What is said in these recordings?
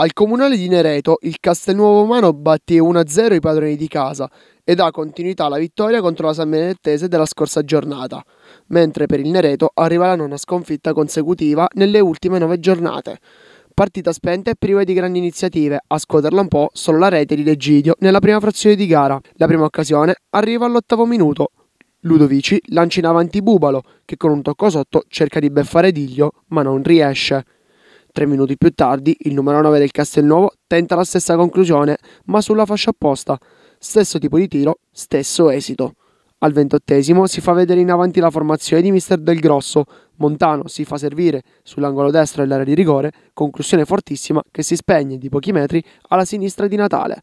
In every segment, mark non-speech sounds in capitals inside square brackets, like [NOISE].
Al comunale di Nereto il Castelnuovo Umano batte 1-0 i padroni di casa e dà continuità alla vittoria contro la San Benedettese della scorsa giornata, mentre per il Nereto arriva la nona sconfitta consecutiva nelle ultime nove giornate. Partita spenta e priva di grandi iniziative, a scuoterla un po' solo la rete di Legidio nella prima frazione di gara. La prima occasione arriva all'ottavo minuto. Ludovici lancia in avanti Bubalo, che con un tocco sotto cerca di beffare Diglio, ma non riesce. Tre minuti più tardi, il numero 9 del Castelnuovo tenta la stessa conclusione, ma sulla fascia opposta. Stesso tipo di tiro, stesso esito. Al ventottesimo si fa vedere in avanti la formazione di Mister Del Grosso. Montano si fa servire sull'angolo destro dell'area di rigore, conclusione fortissima che si spegne di pochi metri alla sinistra di Natale.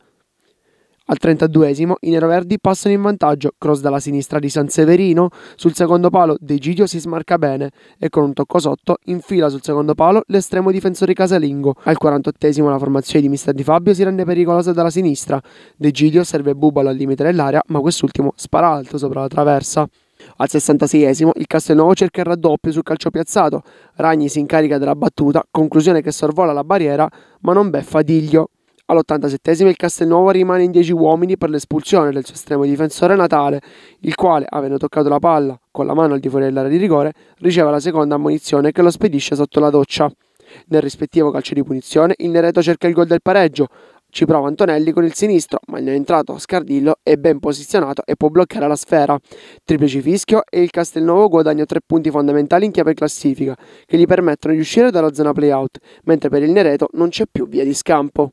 Al 32esimo i neroverdi passano in vantaggio, cross dalla sinistra di San Severino, sul secondo palo De Gidio si smarca bene e con un tocco sotto infila sul secondo palo l'estremo difensore casalingo. Al 48esimo la formazione di mister Di Fabio si rende pericolosa dalla sinistra, De Gidio serve Bubalo al limite dell'area ma quest'ultimo spara alto sopra la traversa. Al 66esimo il Castelnuovo cerca il raddoppio sul calcio piazzato, Ragni si incarica della battuta, conclusione che sorvola la barriera ma non beffa Diglio. All'87 il Castelnuovo rimane in 10 uomini per l'espulsione del suo estremo difensore Natale, il quale, avendo toccato la palla con la mano al di fuori dell'area di rigore, riceve la seconda ammonizione che lo spedisce sotto la doccia. Nel rispettivo calcio di punizione, il Nereto cerca il gol del pareggio. Ci prova Antonelli con il sinistro, ma ne è entrato Scardillo, è ben posizionato e può bloccare la sfera. Triplice fischio e il Castelnuovo guadagna tre punti fondamentali in chiave classifica, che gli permettono di uscire dalla zona playout, mentre per il Nereto non c'è più via di scampo.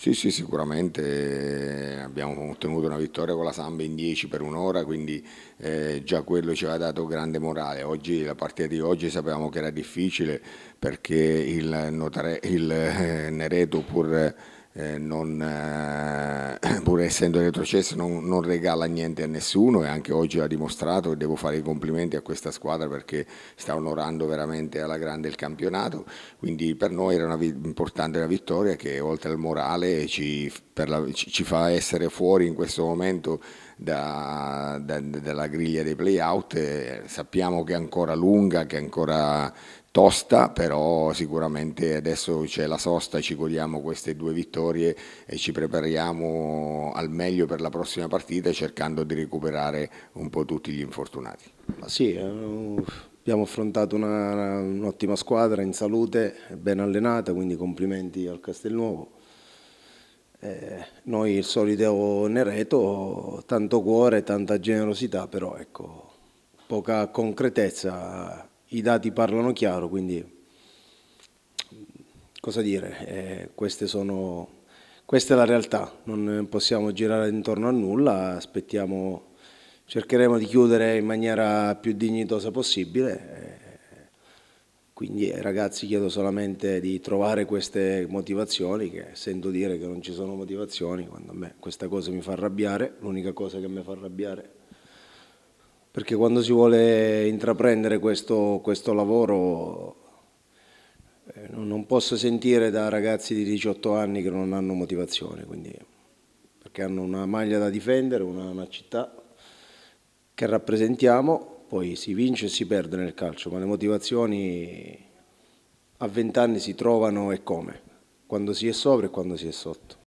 Sì, sì, sicuramente eh, abbiamo ottenuto una vittoria con la Samba in 10 per un'ora, quindi eh, già quello ci aveva dato grande morale. Oggi, la partita di oggi sapevamo che era difficile perché il, notare, il eh, Nereto pur eh, non, eh, [CLEARS THROAT] pur essendo retrocesso non, non, regala niente a nessuno e anche oggi ha dimostrato e devo fare i complimenti a questa squadra perché sta onorando veramente alla grande il campionato quindi per noi era una, importante la vittoria che oltre al morale ci, la, ci, ci fa essere fuori in questo momento da, da, dalla griglia dei playout, eh, sappiamo che è ancora lunga, che è ancora tosta, però sicuramente adesso c'è la sosta, ci godiamo queste due vittorie e ci prepariamo al meglio per la prossima partita cercando di recuperare un po' tutti gli infortunati. Sì, eh, abbiamo affrontato un'ottima squadra in salute, ben allenata, quindi complimenti al Castelnuovo eh, noi il solito Nereto, tanto cuore, tanta generosità, però ecco, poca concretezza, i dati parlano chiaro, quindi cosa dire, eh, queste sono, questa è la realtà, non possiamo girare intorno a nulla, aspettiamo, cercheremo di chiudere in maniera più dignitosa possibile. Eh, quindi ai eh, ragazzi chiedo solamente di trovare queste motivazioni, che sento dire che non ci sono motivazioni, quando a me questa cosa mi fa arrabbiare, l'unica cosa che mi fa arrabbiare. Perché quando si vuole intraprendere questo, questo lavoro eh, non posso sentire da ragazzi di 18 anni che non hanno motivazione, quindi, perché hanno una maglia da difendere, una, una città che rappresentiamo poi si vince e si perde nel calcio, ma le motivazioni a vent'anni si trovano e come, quando si è sopra e quando si è sotto.